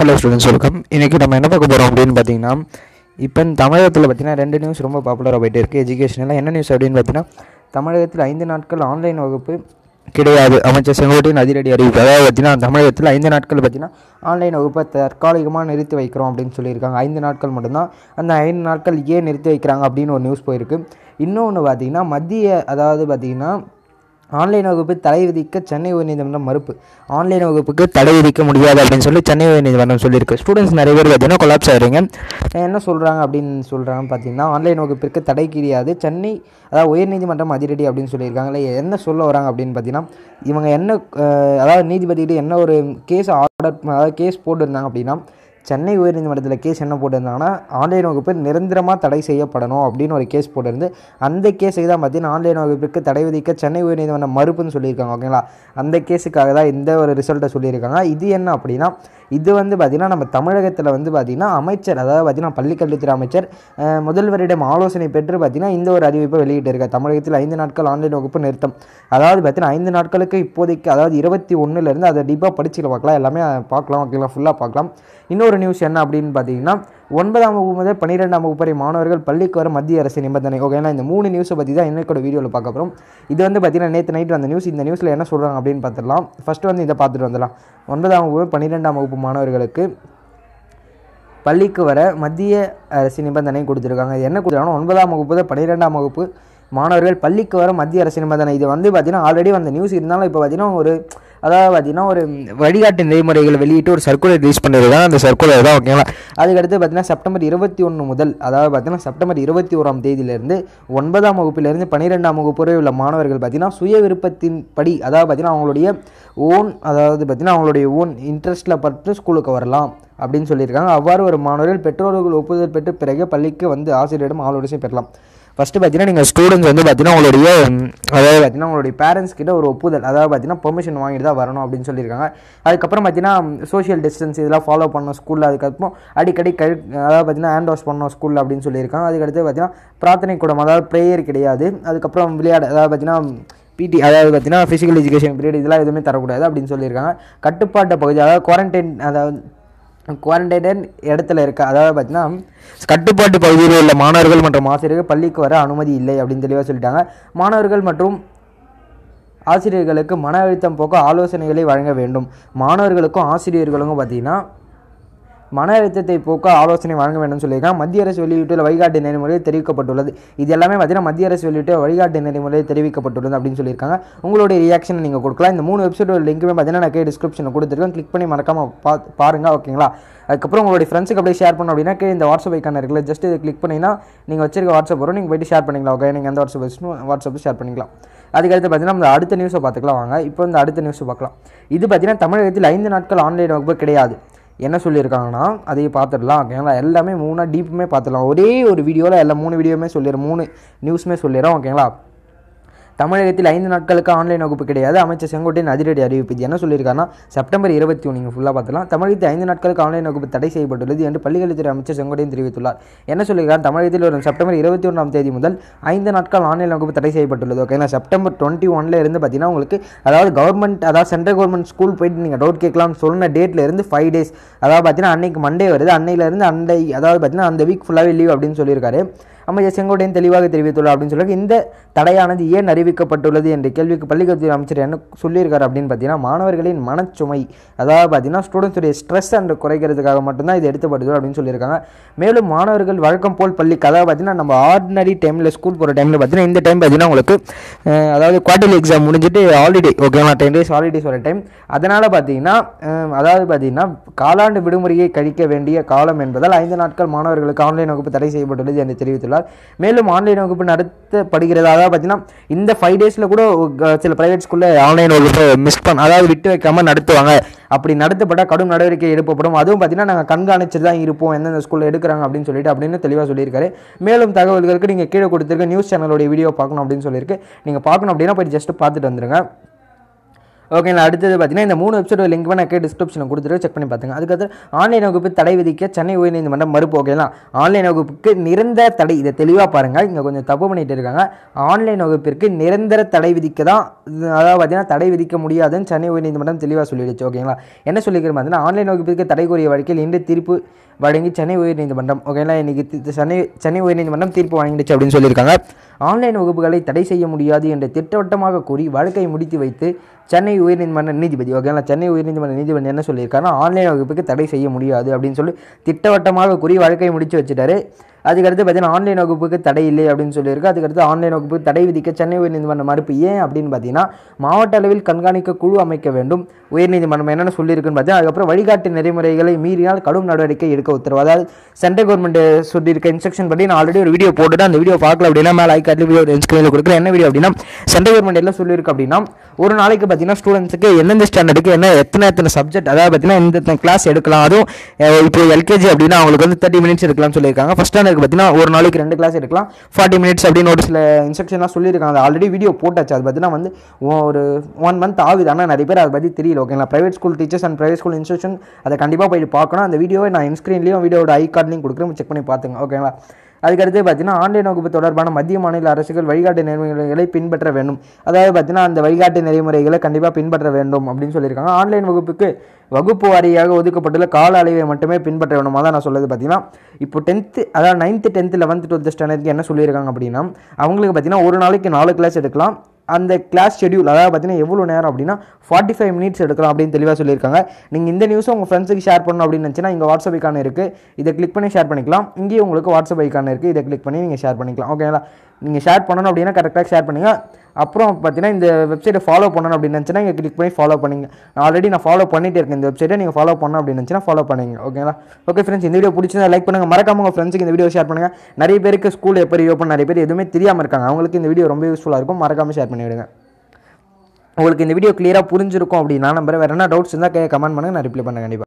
hello students welcome இன்றைக்கி நம்ம என்ன பார்க்க போகிறோம் அப்படின்னு பார்த்தீங்கன்னா இப்போ தமிழகத்தில் பார்த்திங்கன்னா ரெண்டு நியூஸ் ரொம்ப பாப்புலராக போயிட்டு இருக்குது எஜுகேஷனில் என்ன நியூஸ் அப்படின்னு பார்த்தீங்கன்னா தமிழகத்தில் ஐந்து நாட்கள் ஆன்லைன் வகுப்பு கிடையாது அமைச்சர் செங்கோட்டையின் அதிரடி அறிவிப்பு அதாவது பார்த்தீங்கன்னா தமிழகத்தில் ஐந்து நாட்கள் பார்த்திங்கன்னா ஆன்லைன் வகுப்பை தற்காலிகமாக நிறுத்தி வைக்கிறோம் அப்படின்னு சொல்லியிருக்காங்க ஐந்து நாட்கள் மட்டும்தான் அந்த ஐந்து நாட்கள் ஏன் நிறுத்தி வைக்கிறாங்க அப்படின்னு ஒரு நியூஸ் போயிருக்கு இன்னொன்று பார்த்திங்கன்னா மத்திய அதாவது பார்த்திங்கன்னா ஆன்லைன் வகுப்பு தடை விதிக்க சென்னை உயர்நீதிமன்றம் மறுப்பு ஆன்லைன் வகுப்புக்கு தடை விதிக்க முடியாது அப்படின்னு சொல்லி சென்னை உயர்நீதிமன்றம் சொல்லியிருக்கு ஸ்டூடெண்ட்ஸ் நிறைய பேர் பார்த்தீங்கன்னா கொலாப்ஸ் ஆகிறீங்க என்ன சொல்கிறாங்க அப்படின்னு சொல்கிறாங்க பார்த்தீங்கன்னா ஆன்லைன் வகுப்பிற்கு தடை கிடையாது சென்னை அதாவது உயர்நீதிமன்றம் அதிரடி அப்படின்னு சொல்லியிருக்காங்களே என்ன சொல்ல வராங்க அப்படின்னு பார்த்தீங்கன்னா இவங்க என்ன அதாவது நீதிபதிகிட்ட என்ன ஒரு கேஸ் ஆர்டர் அதாவது கேஸ் போட்டிருந்தாங்க அப்படின்னா சென்னை உயர்நீதிமன்றத்தில் கேஸ் என்ன போட்டிருந்தாங்கன்னா ஆன்லைன் வகுப்பு நிரந்தரமாக தடை செய்யப்படணும் அப்படின்னு ஒரு கேஸ் போட்டிருந்து அந்த கேஸுக்கு தான் பார்த்தீங்கன்னா ஆன்லைன் வகுப்பிற்கு தடை விதிக்க சென்னை உயர்நீதிமன்றம் மறுப்புன்னு சொல்லியிருக்காங்க ஓகேங்களா அந்த கேஸுக்காக தான் இந்த ஒரு ரிசல்ட்டை சொல்லியிருக்காங்க இது என்ன அப்படின்னா இது வந்து பார்த்திங்கன்னா நம்ம தமிழகத்தில் வந்து பார்த்திங்கன்னா அமைச்சர் அதாவது பார்த்திங்கன்னா பள்ளிக்கல்வித்துறை அமைச்சர் முதல்வரிடம் ஆலோசனை பெற்று பார்த்திங்கன்னா இந்த ஒரு அறிவிப்பை வெளியிட்டிருக்கார் தமிழகத்தில் ஐந்து நாட்கள் ஆன்லைன் வகுப்பு நிறுத்தம் அதாவது பார்த்திங்கன்னா ஐந்து நாட்களுக்கு இப்போதைக்கு அதாவது இருபத்தி ஒன்றுலேருந்து அதை டீப்பாக படிச்சுக்கலாம் பார்க்கலாம் எல்லாமே பார்க்கலாம் ஓகேங்களா ஃபுல்லாக பார்க்கலாம் இன்னொரு ஒரு நியூஸ் என்ன அப்படின்னு பார்த்தீங்கன்னா ஒன்பதாம் வகுப்பு முதல் பன்னிரெண்டாம் வகுப்பு வரை மாணவர்கள் பள்ளிக்கு வர மத்திய அரசு நிபந்தனை ஓகேனா இந்த மூணு நியூஸை பற்றி தான் என்னோட வீடியோவில் பார்க்க போகிறோம் இது வந்து பார்த்தீங்கன்னா நேற்று நைட்டு அந்த நியூஸ் இந்த நியூஸில் என்ன சொல்கிறாங்க அப்படின்னு பார்த்துடலாம் ஃபஸ்ட்டு வந்து இதை பார்த்துட்டு வந்துடலாம் ஒன்பதாம் வகுப்பு பன்னிரெண்டாம் வகுப்பு மாணவர்களுக்கு பள்ளிக்கு வர மத்திய அரசு நிபந்தனை கொடுத்துருக்காங்க என்ன கொடுத்துருக்காங்கன்னா ஒன்பதாம் வகுப்பு பன்னிரெண்டாம் வகுப்பு மாணவர்கள் பள்ளிக்கு வர மத்திய அரசு நிபந்தனை இது வந்து பார்த்திங்கன்னா ஆல்ரெடி அந்த நியூஸ் இருந்தாலும் இப்போ பார்த்திங்கன்னா ஒரு அதாவது பார்த்தீங்கன்னா ஒரு வழிகாட்டு நெறிமுறைகளை வெளியிட்டு ஒரு சர்க்குலர் ரிலீஸ் பண்ணுறது தான் அந்த சர்க்குலர் தான் ஓகேங்களா அதுக்கடுத்து பார்த்திங்கன்னா செப்டம்பர் இருபத்தி ஒன்று முதல் அதாவது பார்த்திங்கன்னா செப்டம்பர் இருபத்தி ஓராம் தேதியிலேருந்து ஒன்பதாம் வகுப்பிலேருந்து பன்னிரெண்டாம் வகுப்பு வரை உள்ள மாணவர்கள் பார்த்திங்கன்னா சுய விருப்பத்தின் படி அதாவது பார்த்திங்கன்னா அவங்களுடைய ஓன் அதாவது பார்த்திங்கன்னா அவங்களுடைய ஓன் இன்ட்ரெஸ்ட்டில் பட்டு ஸ்கூலுக்கு வரலாம் அப்படின்னு சொல்லியிருக்காங்க அவ்வாறு ஒரு மாணவர்கள் பெற்றோர்கள் ஒப்புதல் பெற்று பிறகு பள்ளிக்கு வந்து ஆசிரியரிடம் ஆலோசனை பெறலாம் ஃபஸ்ட்டு பார்த்தீங்கன்னா நீங்கள் ஸ்டூடெண்ட்ஸ் வந்து பார்த்தீங்கன்னா உங்களுடைய அதாவது பார்த்தீங்கன்னா உங்களுடைய பேரண்ட்ஸ் கிட்ட ஒரு ஒப்புதல் அதாவது பார்த்தீங்கன்னா பெர்மிஷன் வாங்கிட்டு தான் வரணும் அப்படின்னு சொல்லியிருக்காங்க அதுக்கப்புறம் பார்த்தீங்கன்னா சோஷியல் டிஸ்டன்ஸ் இதெல்லாம் ஃபாலோ பண்ணணும் ஸ்கூலில் அதுக்கப்புறம் அடிக்கடி கழு அதாவது பார்த்தீங்கன்னா ஹேண்ட் வாஷ் பண்ணணும் ஸ்கூலில் அப்படின்னு சொல்லியிருக்காங்க அதுக்கடுத்து பார்த்தீங்கன்னா பிரார்த்தனை கூடம் அதாவது ப்ரேயர் கிடையாது அதுக்கப்புறம் விளையாட அதாவது பார்த்தீங்கன்னா பிடி அதாவது பார்த்தீங்கன்னா ஃபிசிக்கல் எஜுகேஷன் பீரியட் இதெல்லாம் எதுவுமே தரக்கூடாது அப்படின்னு சொல்லியிருக்காங்க கட்டுப்பாட்டு பகுதி அதாவது குவாரண்டைன் அதாவது குவாரண்டைன் இடத்துல இருக்க அதாவது பார்த்தீங்கன்னா கட்டுப்பாட்டு பகுதியில் உள்ள மாணவர்கள் மற்றும் ஆசிரியர்கள் பள்ளிக்கு வர அனுமதி இல்லை அப்படின்னு தெளிவாக சொல்லிட்டாங்க மாணவர்கள் மற்றும் ஆசிரியர்களுக்கு மன அழுத்தம் போக்க ஆலோசனைகளை வழங்க வேண்டும் மாணவர்களுக்கும் ஆசிரியர்களுக்கும் பார்த்திங்கன்னா மன அழுத்தத்தை போக்க ஆலோசனை வழங்க வேண்டும் சொல்லியிருக்காங்க மத்திய அரசு வெளியிட்டுள்ள வழிகாட்டு நெறிமுறையில் தெரிவிக்கப்பட்டுள்ளது இது எல்லாமே பார்த்தீங்கன்னா மத்திய அரசு வெளியிட்ட வழிகாட்டு நெறிமுறையில் தெரிவிக்கப்பட்டுள்ளது அப்படின்னு சொல்லியிருக்காங்க உங்களுடைய ரியாக்ஷனை நீங்கள் கொடுக்கலாம் இந்த மூணு வெப்சைட் லிங்க்குமே பார்த்தீங்கன்னா நான் கே டிஸ்கிரிப்ஷனில் கொடுத்துருக்கேன் கிளிக் பண்ணி மறக்காமல் பா பாருங்கள் ஓகேங்களா அதுக்கப்புறம் உங்களுடைய ஃப்ரெண்ட்ஸுக்கு அப்படியே ஷேர் பண்ணோம் அப்படின்னா கே இந்த வாட்ஸ்அப் ஐக்கான இருக்குல்ல ஜஸ்ட் இதை கிளிக் பண்ணிங்கன்னா நீங்கள் வச்சிருக்க வாட்ஸ்அப் வரும் நீங்கள் போய்ட்டு ஷேர் பண்ணிக்கலாம் ஓகே நீங்கள் எந்த வாட்ஸ்அப் வச்சுன்னு வாட்ஸ்அப்பில் ஷேர் பண்ணிக்கலாம் அதுக்கடுத்து பார்த்தீங்கன்னா நம்ம அடுத்த நியூஸை பார்த்துக்கலாம் வாங்க இப்போ இந்த அடுத்த நியூஸை பார்க்கலாம் இது பார்த்தீங்கன்னா தமிழகத்தில் ஐந்து நாட்கள் ஆன்லைன் வகுப்பு கிடையாது என்ன சொல்லியிருக்காங்கன்னா அதையும் பார்த்துடலாம் ஓகேங்களா எல்லாமே மூணாக டீப்புமே பார்த்துடலாம் ஒரே ஒரு வீடியோவில் எல்லா மூணு வீடியோவுமே சொல்லிடுறேன் மூணு நியூஸுமே சொல்லிடுறோம் ஓகேங்களா தமிழகத்தில் ஐந்து நாட்களுக்கு ஆன்லைன் வகுப்பு கிடையாது அமைச்சர் செங்கோட்டையின் அதிரடி அறிவிப்பு என்ன சொல்லியிருக்காருன்னா செப்டம்பர் இருபத்தி ஒன்று நீங்கள் ஃபுல்லாக பார்த்துலாம் தமிழகத்தில் ஐந்து நாட்களுக்கு ஆன்லைன் வகுப்பு தடை செய்யப்பட்டுள்ளது என்று பள்ளிக்கல்வித்துறை அமைச்சர் செங்கோட்டையன் தெரிவித்துள்ளார் என்ன சொல்லியிருக்கார் தமிழகத்தில் வரும் செப்டம்பர் இருபத்தி ஒன்றாம் தேதி முதல் ஐந்து நாட்கள் ஆன்லைன் வகுப்பு தடை செய்யப்பட்டுள்ளது ஓகேங்களா செப்டம்பர் டுவெண்ட்டி ஒன்ல இருந்து பார்த்தீங்கன்னா உங்களுக்கு அதாவது கவர்மெண்ட் அதாவது சென்ட்ரல் கவர்மெண்ட் ஸ்கூல் போயிட்டு நீங்கள் டவுட் கேட்கலாம் சொன்ன டேட்ல இருந்து ஃபைவ் டேஸ் அதாவது பார்த்தீங்கன்னா அன்னைக்கு மண்டே வருது அன்னையிலேருந்து அன்னை அதாவது பார்த்தீங்கன்னா அந்த வீக் ஃபுல்லாகவே லீவ் அப்படின்னு சொல்லியிருக்காரு அமைச்சர் செங்கோட்டையன் தெளிவாக தெரிவித்துள்ளார் அப்படின்னு சொல்லி இந்த தடையானது ஏன் அறிவிக்கப்பட்டுள்ளது என்ற கேள்விக்கு பள்ளிக்கல்வித்துறை அமைச்சர் என்ன சொல்லியிருக்காரு அப்படின்னு பார்த்தீங்கன்னா மாணவர்களின் மனச்சுமை அதாவது பார்த்தீங்கன்னா ஸ்டூடெண்ட்ஸுடைய ஸ்ட்ரெஸ் அண்ட் குறைக்கிறதுக்காக மட்டும்தான் இது எடுத்துப்படுது அப்படின்னு சொல்லியிருக்காங்க மேலும் மாணவர்கள் வழக்கம் போல் பள்ளிக்கு அதாவது பார்த்தீங்கன்னா நம்ம ஆர்டினரி டைமில் ஸ்கூல் போகிற டைமில் பார்த்தீங்கன்னா இந்த டைம் பார்த்தீங்கன்னா உங்களுக்கு அதாவது குவார்டர்லி எக்ஸாம் முடிஞ்சுட்டு ஹாலிடே ஓகேவா டென் டேஸ் ஹாலிடேஸ் வர டைம் அதனால் பார்த்தீங்கன்னா அதாவது பார்த்தீங்கன்னா காலாண்டு விடுமுறையை கழிக்க வேண்டிய காலம் என்பதால் ஐந்து நாட்கள் மாணவர்களுக்கு ஆன்லைன் வகுப்பு தடை செய்யப்பட்டுள்ளது என்று தெரிவித்துள்ளார் வருகிறார் மேலும் ஆன்லைன் வகுப்பு நடத்தப்படுகிறது அதாவது பார்த்தீங்கன்னா இந்த ஃபைவ் டேஸில் கூட சில ப்ரைவேட் ஸ்கூலில் ஆன்லைன் வகுப்பு மிஸ் பண்ண அதாவது விட்டு வைக்காமல் நடத்துவாங்க அப்படி நடத்தப்பட்டால் கடும் நடவடிக்கை எடுக்கப்படும் அதுவும் பார்த்தீங்கன்னா நாங்கள் கண்காணிச்சு தான் இருப்போம் எந்தெந்த ஸ்கூலில் எடுக்கிறாங்க அப்படின்னு சொல்லிட்டு அப்படின்னு தெளிவாக சொல்லியிருக்காரு மேலும் தகவல்களுக்கு நீங்கள் கீழே கொடுத்துருக்க நியூஸ் சேனலோட வீடியோ பார்க்கணும் அப்படின்னு சொல்லியிருக்கு நீங்கள் பார்க்கணும் அப்படின்னா போய் ஜஸ்ட் பார்த்துட்டு வந்துடுங்க ஓகேங்களா அடுத்தது பார்த்தீங்கன்னா இந்த மூணு வெப்சைட் லிங்க் நான் கே டிஸ்கிரிப்ஷனில் கொடுத்துட்டு செக் பண்ணி பார்த்துங்க அதுக்கப்புறம் ஆன்லைன் வகுப்பு தடை விதிக்க சென்னை உயர்நீதிமன்றம் மறுப்பு ஓகேங்களா ஆன்லைன் வகுப்புக்கு நிரந்தர தடை இதை தெளிவாக பாருங்கள் இங்கே கொஞ்சம் தப்பு பண்ணிட்டு இருக்காங்க ஆன்லைன் வகுப்பிற்கு நிரந்தர தடை விதிக்க தான் அதாவது பார்த்தீங்கன்னா தடை விதிக்க முடியாதுன்னு சென்னை உயர்நீதிமன்றம் தெளிவாக சொல்லிடுச்சு ஓகேங்களா என்ன சொல்லிக்கிற பார்த்தீங்கன்னா ஆன்லைன் வகுப்பிற்கு தடை கூறிய வழக்கில் இன்று தீர்ப்பு வழங்கி சென்னை உயர்நீதிமன்றம் ஓகேங்களா இன்றைக்கி சென்னை சென்னை உயர்நீதிமன்றம் தீர்ப்பு வழங்கிடுச்சு அப்படின்னு சொல்லியிருக்காங்க ஆன்லைன் வகுப்புகளை தடை செய்ய முடியாது என்று திட்டவட்டமாக கூறி வழக்கை முடித்து வைத்து சென்னை உயர்நீதிமன்ற நீதிபதி ஓகேங்களா சென்னை உயர்நீதிமன்ற நீதிபதி என்ன சொல்லியிருக்காருன்னா ஆன்லைன் வகுப்புக்கு தடை செய்ய முடியாது அப்படின்னு சொல்லி திட்டவட்டமாக குறி வழக்கை முடிச்சு வச்சுட்டாரு அதுக்கடுத்து பார்த்தீங்கன்னா ஆன்லைன் வகுப்புக்கு தடை இல்லை அப்படின்னு சொல்லியிருக்கு அதுக்கடுத்து ஆன்லைன் வகுப்புக்கு தடை விதிக்க சென்னை உயர்நீதிமன்ற மறுப்பு ஏன் அப்படின்னு பார்த்தீங்கன்னா மாவட்ட அளவில் கண்காணிக்க குழு அமைக்க வேண்டும் உயர்நீதிமன்றம் என்னென்ன சொல்லியிருக்குன்னு பார்த்தீங்கன்னா அதுக்கப்புறம் வழிகாட்டு நெறிமுறைகளை மீறினால் கடும் நடவடிக்கை எடுக்க உத்தரவு அதாவது சென்ட்ரல் கவர்மெண்ட் சொல்லியிருக்க இன்ஸ்ட்ரக்ஷன் படி நான் ஆல்ரெடி ஒரு வீடியோ போட்டுட்டு அந்த வீடியோ பார்க்கல அப்படின்னா மேலே ஐக்காட்டில் வீடியோ ஸ்க்ரீனில் கொடுக்குறேன் என்ன வீடியோ அப்படின்னா சென்ட்ரல் கவர்மெண்ட் எல்லாம் சொல்லியிருக்கு அப்படின்னா ஒரு நாளைக்கு பார்த்தீங்கன்னா ஸ்டூடெண்ட்ஸுக்கு எந்தெந்த ஸ்டாண்டர்டுக்கு என்ன எத்தனை எத்தனை சப்ஜெக்ட் அதாவது பார்த்தீங்கன்னா எந்த கிளாஸ் எடுக்கலாம் அதுவும் இப்போ எல்கேஜி அப்படின்னா அவங்களுக்கு வந்து தேர்ட்டி மினிட்ஸ் எடுக்கலாம்னு சொல்லியிருக்காங்க ஃபஸ்ட் ஸ்டாண்டர்டுக்கு பார்த்தீங்கன்னா ஒரு நாளைக்கு ரெண்டு கிளாஸ் எடுக்கலாம் ஃபார்ட்டி மினிட்ஸ் அப்படின்னு ஒரு சில இன்ஸ்ட்ரக்ஷன்லாம் சொல்லியிருக்காங்க அது ஆல்ரெடி வீடியோ போட்டாச்சு அது பார்த்தீங்கன்னா வந்து ஒரு ஒன் மந்த் ஆகுது ஆனால் நிறைய பேர் அதை பற்றி தெரியல ஓகேங்களா private school teachers and private school institution அதை கண்டிப்பாக போய் பார்க்கணும் அந்த வீடியோவை நான் இன்ஸ்க்ரீன்லேயும் வீடியோட ஐ கார்ட்லையும் கொடுக்குறேன் செக் பண்ணி பார்த்துங்க ஓகேங்களா அதுக்கடுத்து பார்த்தீங்கன்னா ஆன்லைன் வகுப்பு தொடர்பான மத்திய மாநில அரசுகள் வழிகாட்டு நெறிமுறைகளை பின்பற்ற வேண்டும் அதாவது பார்த்தீங்கன்னா அந்த வழிகாட்டு நெறிமுறைகளை கண்டிப்பாக பின்பற்ற வேண்டும் அப்படின்னு சொல்லியிருக்காங்க ஆன்லைன் வகுப்புக்கு வகுப்பு வாரியாக ஒதுக்கப்பட்டுள்ள கால அளவை மட்டுமே பின்பற்ற வேணும் அதான் நான் சொல்லுது பார்த்தீங்கன்னா இப்போ டென்த்து அதாவது நைன்த்து டென்த்து லெவன்த்து டுவெல்த்து ஸ்டாண்டர்டுக்கு என்ன சொல்லியிருக்காங்க அப்படின்னா அவங்களுக்கு பார்த்தீங்கன்னா ஒரு நாளைக்கு நாலு கிளாஸ் எடுக்கலாம் அந்த கிளாஸ் ஷெடியூல் அதாவது பார்த்தீங்கன்னா எவ்வளோ நேரம் அப்படின்னா ஃபார்ட்டி ஃபைவ் மினிட்ஸ் எடுக்கலாம் அப்படின்னு தெளிவாக சொல்லியிருக்காங்க நீங்கள் இந்த நியூஸும் உங்கள் ஃப்ரெண்ட்ஸுக்கு ஷேர் பண்ணணும் அப்படின்னு நினச்சின்னா இங்கே வாட்ஸ்அப் ஐக்கான இருக்குது இதை கிளிக் பண்ணி ஷேர் பண்ணிக்கலாம் இங்கேயும் உங்களுக்கு வாட்ஸ்அப் ஐக்கான இருக்குது இதை கிளிக் பண்ணி நீங்கள் ஷேர் பண்ணிக்கலாம் ஓகேங்களா நீங்கள் ஷேர் பண்ணணும் அப்படின்னா கரெக்டாக ஷேர் பண்ணுங்கள் அப்புறம் பார்த்தீங்கன்னா இந்த வெப்சைட்டை ஃபாலோ பண்ணணும் அப்படின்னு நினச்சினா இங்கே கிளிக் பண்ணி ஃபாலோ பண்ணுங்க ஆல்ரெடி நான் ஃபாலோ பண்ணிகிட்டே இருக்கேன் இந்த வெப்சைட்டை நீங்கள் ஃபாலோ பண்ணணும் அப்படின்னு நினச்சினா ஃபாலோ பண்ணுங்க ஓகேங்களா ஓகே ஃப்ரெண்ட்ஸ் இந்த வீடியோ பிடிச்சிருந்தா லைக் பண்ணுங்கள் மறக்காம உங்கள் ஃப்ரெண்ட்ஸுக்கு இந்த வீடியோ ஷேர் பண்ணுங்கள் நிறைய பேருக்கு ஸ்கூல் எப்போ ரீஓப்பன் நிறைய பேர் எதுவுமே தெரியாமல் இருக்காங்க அவங்களுக்கு இந்த வீடியோ ரொம்ப யூஸ்ஃபுல்லாக இருக்கும் மறக்காமல் ஷேர் பண்ணிவிடுங்க உங்களுக்கு இந்த வீடியோ கிளியராக புரிஞ்சிருக்கும் அப்படின்னா நம்பர் வேறு என்ன டவுட்ஸ் இருந்தால் கமெண்ட் பண்ணுங்கள் நான் ரிப்ளை பண்ண கண்டிப்பாக